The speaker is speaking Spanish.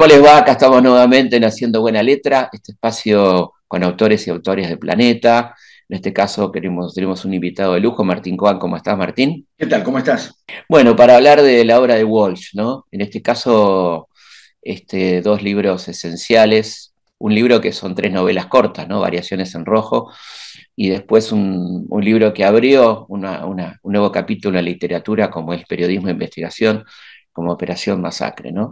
¿Cómo les va? Acá estamos nuevamente en Haciendo Buena Letra, este espacio con autores y autores de planeta. En este caso queremos, tenemos un invitado de lujo, Martín Coan. ¿Cómo estás, Martín? ¿Qué tal? ¿Cómo estás? Bueno, para hablar de la obra de Walsh, ¿no? En este caso, este, dos libros esenciales. Un libro que son tres novelas cortas, ¿no? Variaciones en rojo. Y después un, libro que abrió un nuevo capítulo en la literatura, como es periodismo e investigación, como Operación Masacre, ¿no?